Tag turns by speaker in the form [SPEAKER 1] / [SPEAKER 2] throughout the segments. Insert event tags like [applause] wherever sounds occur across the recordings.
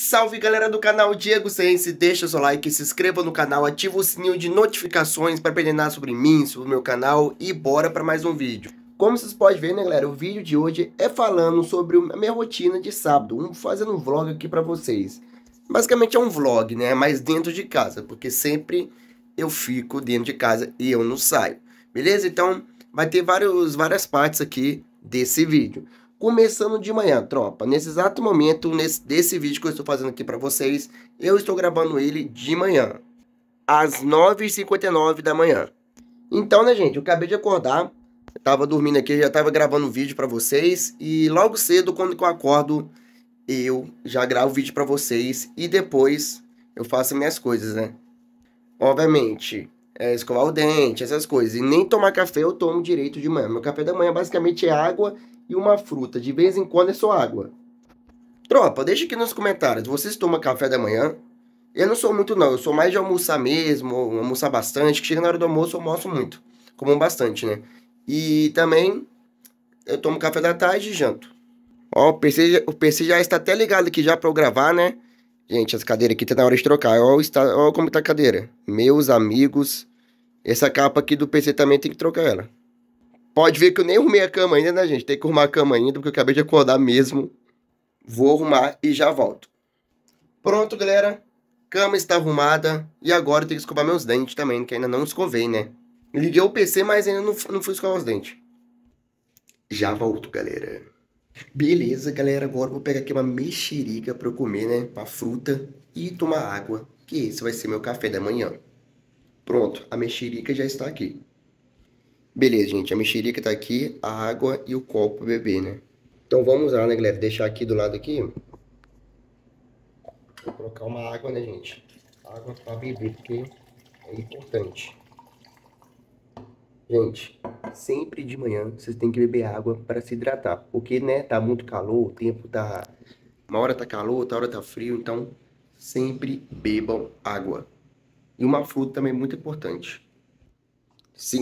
[SPEAKER 1] Salve galera do canal Diego Sense, deixa seu like, se inscreva no canal, ativa o sininho de notificações para aprender nada sobre mim, sobre o meu canal e bora para mais um vídeo. Como vocês podem ver, né galera, o vídeo de hoje é falando sobre a minha rotina de sábado, um, fazendo um vlog aqui para vocês. Basicamente é um vlog, né, mas dentro de casa, porque sempre eu fico dentro de casa e eu não saio, beleza? Então vai ter vários, várias partes aqui desse vídeo começando de manhã, tropa. Nesse exato momento, nesse, desse vídeo que eu estou fazendo aqui para vocês, eu estou gravando ele de manhã, às 9h59 da manhã. Então, né, gente, eu acabei de acordar, tava dormindo aqui, já tava gravando vídeo para vocês, e logo cedo, quando eu acordo, eu já gravo vídeo para vocês, e depois eu faço minhas coisas, né? Obviamente, é, escovar o dente, essas coisas. E nem tomar café eu tomo direito de manhã. Meu café da manhã basicamente é água e uma fruta. De vez em quando é só água. Tropa, deixa aqui nos comentários. Vocês tomam café da manhã? Eu não sou muito, não. Eu sou mais de almoçar mesmo, almoçar bastante. Que chega na hora do almoço, eu almoço muito. Como bastante, né? E também eu tomo café da tarde e janto. Ó, o PC, o PC já está até ligado aqui já para eu gravar, né? Gente, as cadeiras aqui tá na hora de trocar. Olha, está, como tá a cadeira. Meus amigos, essa capa aqui do PC também tem que trocar ela. Pode ver que eu nem arrumei a cama ainda, né, gente? Tem que arrumar a cama ainda, porque eu acabei de acordar mesmo. Vou arrumar e já volto. Pronto, galera. Cama está arrumada. E agora eu tenho que escovar meus dentes também, que ainda não escovei, né? Liguei o PC, mas ainda não, não fui escovar os dentes. Já volto, galera. Beleza, galera. Agora eu vou pegar aqui uma mexerica para eu comer, né? Uma fruta e tomar água. Que esse vai ser meu café da manhã. Pronto, a mexerica já está aqui. Beleza, gente, a mexerica está aqui, a água e o copo bebê, né? Então vamos lá, né, galera? Deixar aqui do lado aqui. Vou colocar uma água, né, gente? Água para beber, porque é importante. Gente, sempre de manhã vocês têm que beber água para se hidratar, porque, né, tá muito calor, o tempo tá... Uma hora tá calor, outra hora tá frio, então sempre bebam água. E uma fruta também muito importante. Se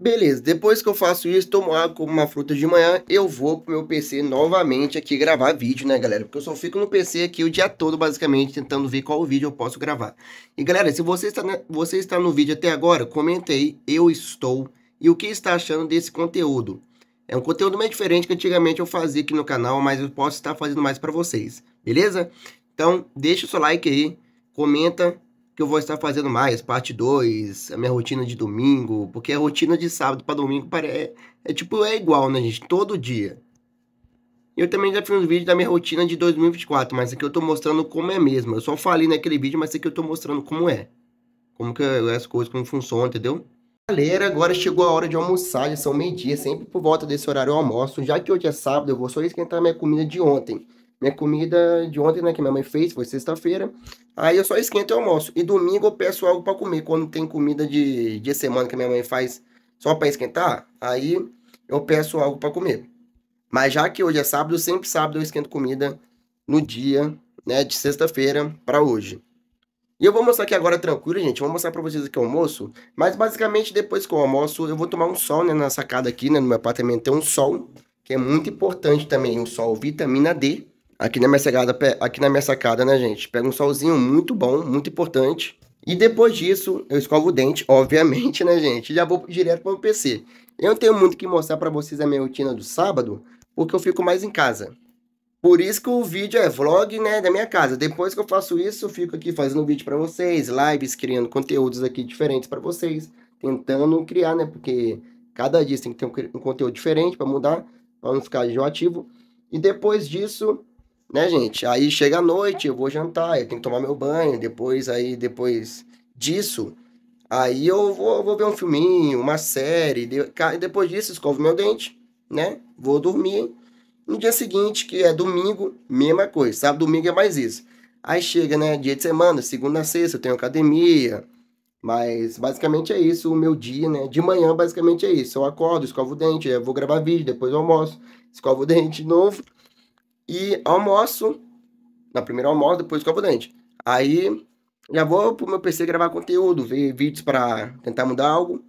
[SPEAKER 1] Beleza, depois que eu faço isso, tomo água, como uma fruta de manhã, eu vou pro meu PC novamente aqui gravar vídeo, né, galera? Porque eu só fico no PC aqui o dia todo, basicamente, tentando ver qual vídeo eu posso gravar. E, galera, se você está, na... você está no vídeo até agora, comente aí, eu estou, e o que está achando desse conteúdo. É um conteúdo meio diferente que antigamente eu fazia aqui no canal, mas eu posso estar fazendo mais para vocês. Beleza? Então, deixa o seu like aí, comenta que eu vou estar fazendo mais, parte 2, a minha rotina de domingo, porque a rotina de sábado para domingo é, é tipo, é igual, né, gente? Todo dia. Eu também já fiz um vídeo da minha rotina de 2024, mas aqui eu tô mostrando como é mesmo. Eu só falei naquele vídeo, mas aqui eu tô mostrando como é. Como que as coisas, como funcionam, entendeu? Galera, agora chegou a hora de almoçar, já são meio-dia, sempre por volta desse horário eu almoço. Já que hoje é sábado, eu vou só esquentar minha comida de ontem. Minha comida de ontem, né, que minha mãe fez, foi sexta-feira. Aí eu só esquento e almoço. E domingo eu peço algo para comer. Quando tem comida de, de semana que minha mãe faz só para esquentar, aí eu peço algo para comer. Mas já que hoje é sábado, sempre sábado eu esquento comida no dia, né, de sexta-feira para hoje. E eu vou mostrar aqui agora tranquilo, gente. Eu vou mostrar pra vocês aqui o almoço. Mas basicamente, depois que eu almoço, eu vou tomar um sol, né? Na sacada aqui, né? No meu apartamento tem um sol, que é muito importante também. Um sol vitamina D aqui na minha sacada, aqui na minha sacada, né, gente? Pega um solzinho muito bom, muito importante. E depois disso, eu escovo o dente, [laughs] obviamente, né, gente? Já vou direto para o PC. Eu não tenho muito que mostrar para vocês a minha rotina do sábado, porque eu fico mais em casa. Por isso que o vídeo é vlog, né, da minha casa. Depois que eu faço isso, eu fico aqui fazendo vídeo para vocês, lives, criando conteúdos aqui diferentes para vocês, tentando criar, né, porque cada dia tem que ter um, um conteúdo diferente para mudar, para não ficar enjoativo. E depois disso, né, gente? Aí chega a noite, eu vou jantar, eu tenho que tomar meu banho, depois aí depois disso, aí eu vou, vou ver um filminho, uma série, de, depois disso escovo meu dente, né? Vou dormir. No dia seguinte, que é domingo, mesma coisa. Sábado, domingo é mais isso. Aí chega, né, dia de semana, segunda a sexta, eu tenho academia. Mas basicamente é isso o meu dia, né? De manhã basicamente é isso. Eu acordo, escovo o dente, eu vou gravar vídeo, depois eu almoço, escovo o dente de novo e almoço. Na primeira almoço, depois escovo o dente. Aí já vou pro meu PC gravar conteúdo, ver vídeos para tentar mudar algo.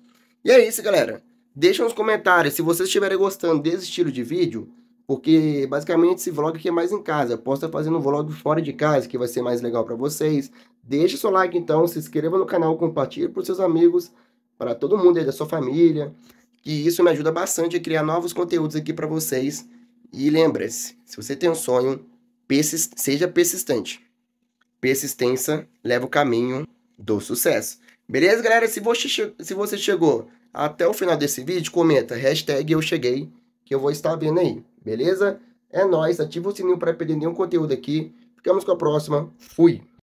[SPEAKER 1] E é isso, galera. Deixa nos comentários se vocês estiverem gostando desse estilo de vídeo, porque basicamente esse vlog aqui é mais em casa. Eu posso estar fazendo um vlog fora de casa, que vai ser mais legal para vocês. Deixa seu like então, se inscreva no canal, compartilhe para seus amigos, para todo mundo aí da sua família. E isso me ajuda bastante a criar novos conteúdos aqui para vocês. E lembre-se, se você tem um sonho, persist seja persistente. Persistência leva o caminho do sucesso. Beleza, galera? Se você, se você chegou até o final desse vídeo, comenta hashtag eu cheguei, que eu vou estar vendo aí. Beleza? É nóis, ativa o sininho para perder nenhum conteúdo aqui. Ficamos com a próxima. Fui!